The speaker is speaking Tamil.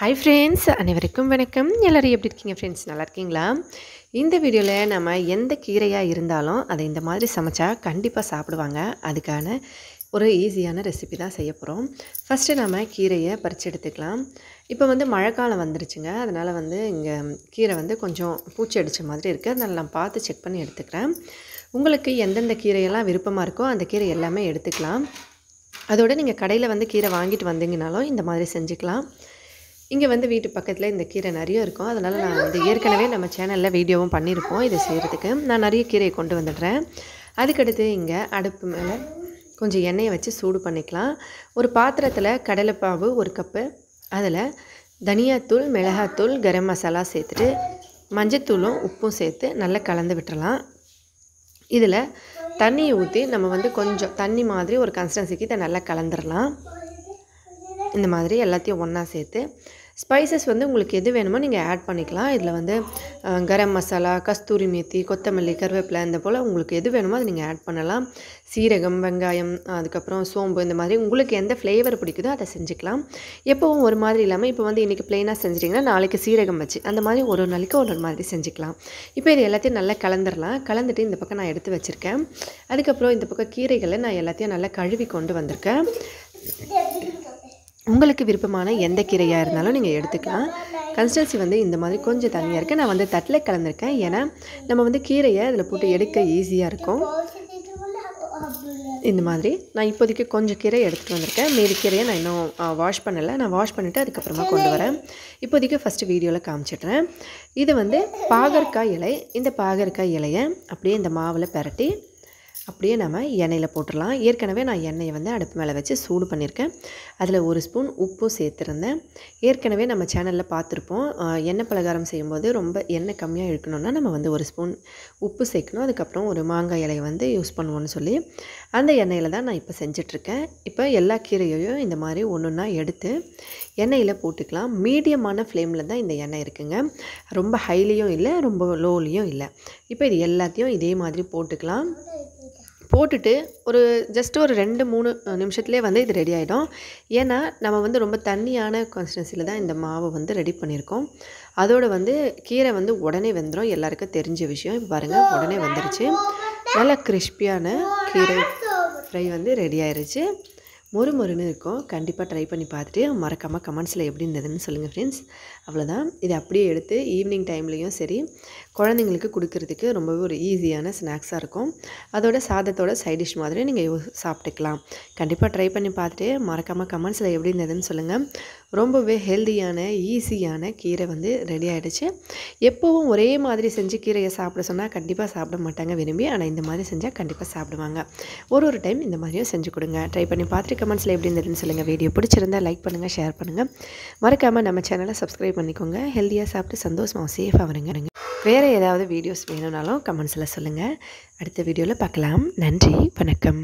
ஹாய் ஃப்ரெண்ட்ஸ் அனைவருக்கும் வணக்கம் எல்லோரும் எப்படி இருக்கீங்க ஃப்ரெண்ட்ஸ் நல்லா இருக்கீங்களா இந்த வீடியோவில் நம்ம எந்த கீரையாக இருந்தாலும் அதை இந்த மாதிரி சமைச்சா கண்டிப்பாக சாப்பிடுவாங்க அதுக்கான ஒரு ஈஸியான ரெசிபி தான் செய்ய போகிறோம் ஃபஸ்ட்டு நம்ம கீரையை பறித்து எடுத்துக்கலாம் இப்போ வந்து மழைக்காலம் வந்துருச்சுங்க அதனால் வந்து இங்கே கீரை வந்து கொஞ்சம் பூச்சி அடித்த மாதிரி இருக்குது அதனால் நான் பார்த்து செக் பண்ணி எடுத்துக்கிறேன் உங்களுக்கு எந்தெந்த கீரையெல்லாம் விருப்பமாக இருக்கோ அந்த கீரை எல்லாமே எடுத்துக்கலாம் அதோடு நீங்கள் கடையில் வந்து கீரை வாங்கிட்டு வந்தீங்கனாலும் இந்த மாதிரி செஞ்சுக்கலாம் இங்கே வந்து வீட்டு பக்கத்தில் இந்த கீரை நிறைய இருக்கும் அதனால் நான் வந்து ஏற்கனவே நம்ம சேனலில் வீடியோவும் பண்ணியிருக்கோம் இதை செய்கிறதுக்கு நான் நிறைய கீரையை கொண்டு வந்துடுறேன் அதுக்கடுத்து இங்கே அடுப்பு மேலே கொஞ்சம் எண்ணெயை வச்சு சூடு பண்ணிக்கலாம் ஒரு பாத்திரத்தில் கடலைப்பாவு ஒரு கப்பு அதில் தனியாத்தூள் மிளகாத்தூள் கரம் மசாலா சேர்த்துட்டு மஞ்சத்தூளும் உப்பும் சேர்த்து நல்லா கலந்து விட்டுறலாம் இதில் தண்ணியை ஊற்றி நம்ம வந்து கொஞ்சம் தண்ணி மாதிரி ஒரு கன்சிஸ்டன்சிக்கு இதை நல்லா கலந்துடலாம் இந்த மாதிரி எல்லாத்தையும் ஒன்றா சேர்த்து ஸ்பைசஸ் வந்து உங்களுக்கு எது வேணுமோ நீங்கள் ஆட் பண்ணிக்கலாம் இதில் வந்து கரம் மசாலா கஸ்தூரி மேத்தி கொத்தமல்லி கருவேப்பிலை இந்த போல் உங்களுக்கு எது வேணுமோ அதை நீங்கள் ஆட் பண்ணலாம் சீரகம் வெங்காயம் அதுக்கப்புறம் சோம்பு இந்த மாதிரி உங்களுக்கு எந்த ஃப்ளேவர் பிடிக்குதோ அதை செஞ்சுக்கலாம் எப்போவும் ஒரு மாதிரி இல்லாமல் இப்போ வந்து இன்றைக்கி ப்ளெயினாக செஞ்சிட்டிங்கன்னா நாளைக்கு சீரகம் வச்சு அந்த மாதிரி ஒரு ஒரு நாளைக்கு ஒரு ஒரு மாதிரி செஞ்சுக்கலாம் இப்போ இது எல்லாத்தையும் நல்லா கலந்துடலாம் கலந்துட்டு இந்த பக்கம் நான் எடுத்து வச்சுருக்கேன் அதுக்கப்புறம் இந்த பக்கம் கீரைகளை நான் எல்லாத்தையும் நல்லா கழுவி கொண்டு வந்திருக்கேன் உங்களுக்கு விருப்பமான எந்த கீரையாக இருந்தாலும் நீங்கள் எடுத்துக்கலாம் கன்சிஸ்டன்சி வந்து இந்த மாதிரி கொஞ்சம் தனியாக இருக்குது நான் வந்து தட்டில் கலந்துருக்கேன் ஏன்னா நம்ம வந்து கீரையை அதில் போட்டு எடுக்க ஈஸியாக இருக்கும் இந்த மாதிரி நான் இப்போதைக்கு கொஞ்சம் கீரை எடுத்துகிட்டு வந்திருக்கேன் மீதி கீரையை நான் இன்னும் வாஷ் பண்ணலை நான் வாஷ் பண்ணிவிட்டு அதுக்கப்புறமா கொண்டு வரேன் இப்போதைக்கு ஃபஸ்ட்டு வீடியோவில் காமிச்சிட்றேன் இது வந்து பாகற்காய் இலை இந்த பாகற்காய் இலையை அப்படியே இந்த மாவில் பரட்டி அப்படியே நம்ம எண்ணெயில் போட்டுடலாம் ஏற்கனவே நான் எண்ணெயை வந்து அடுப்பு மேலே வச்சு சூடு பண்ணியிருக்கேன் அதில் ஒரு ஸ்பூன் உப்பும் சேர்த்துருந்தேன் ஏற்கனவே நம்ம சேனலில் பார்த்துருப்போம் எண்ணெய் பலகாரம் செய்யும்போது ரொம்ப எண்ணெய் கம்மியாக இருக்கணும்னா நம்ம வந்து ஒரு ஸ்பூன் உப்பு சேர்க்கணும் அதுக்கப்புறம் ஒரு மாங்காய் இலையை வந்து யூஸ் பண்ணுவோன்னு சொல்லி அந்த எண்ணெயில் தான் நான் இப்போ செஞ்சிட்ருக்கேன் இப்போ எல்லா கீரையையும் இந்த மாதிரி ஒன்று ஒன்றா எடுத்து எண்ணெயில் போட்டுக்கலாம் மீடியமான ஃப்ளேமில் தான் இந்த எண்ணெய் இருக்குங்க ரொம்ப ஹைலேயும் இல்லை ரொம்ப லோலேயும் இல்லை இப்போ இது எல்லாத்தையும் இதே மாதிரி போட்டுக்கலாம் போட்டுட்டு ஒரு ஜஸ்ட் ஒரு ரெண்டு மூணு நிமிஷத்துலேயே வந்து இது ரெடி ஆகிடும் ஏன்னா நம்ம வந்து ரொம்ப தண்ணியான கான்சிஸ்டன்சியில் தான் இந்த மாவை வந்து ரெடி பண்ணியிருக்கோம் அதோடு வந்து கீரை வந்து உடனே வெந்துடும் எல்லாருக்கும் தெரிஞ்ச விஷயம் இப்போ பாருங்கள் உடனே வந்துருச்சு நல்லா கிறிஸ்பியான கீரை ஃப்ரை வந்து ரெடி ஆயிடுச்சு மொறு மொறுன்னு இருக்கும் கண்டிப்பாக ட்ரை பண்ணி பார்த்துட்டு மறக்காமல் கமெண்ட்ஸில் எப்படி இருந்ததுன்னு சொல்லுங்கள் ஃப்ரெண்ட்ஸ் அவ்வளோதான் இதை அப்படியே எடுத்து ஈவினிங் டைம்லேயும் சரி குழந்தைங்களுக்கு கொடுக்கறதுக்கு ரொம்பவே ஒரு ஈஸியான ஸ்நாக்ஸாக இருக்கும் அதோட சாதத்தோட சைடிஷ் மாதிரி நீங்கள் சாப்பிட்டுக்கலாம் கண்டிப்பாக ட்ரை பண்ணி பார்த்துட்டு மறக்காமல் கமெண்ட்ஸில் எப்படி இருந்ததுன்னு சொல்லுங்கள் ரொம்பவே ஹெல்தியான ஈஸியான கீரை வந்து ரெடி ஆகிடுச்சு எப்போவும் ஒரே மாதிரி செஞ்சு கீரையை சாப்பிட சொன்னால் கண்டிப்பாக சாப்பிட மாட்டாங்க விரும்பி ஆனால் இந்த மாதிரி செஞ்சால் கண்டிப்பாக சாப்பிடுவாங்க ஒரு ஒரு டைம் இந்த மாதிரியும் செஞ்சு கொடுங்க ட்ரை பண்ணி பார்த்துட்டு கமெண்ட்ஸில் எப்படி இருந்ததுன்னு சொல்லுங்கள் வீடியோ பிடிச்சிருந்தால் லைக் பண்ணுங்கள் ஷேர் பண்ணுங்கள் மறக்காமல் நம்ம சேனலை சப்ஸ்கிரைப் பண்ணிக்கோங்க ஹெல்த்தியாக சாப்பிட்டு சந்தோஷமாக சேஃபாக வருங்க வேறு ஏதாவது வீடியோஸ் வேணும்னாலும் கமெண்ட்ஸில் சொல்லுங்கள் அடுத்த வீடியோவில் பார்க்கலாம் நன்றி வணக்கம்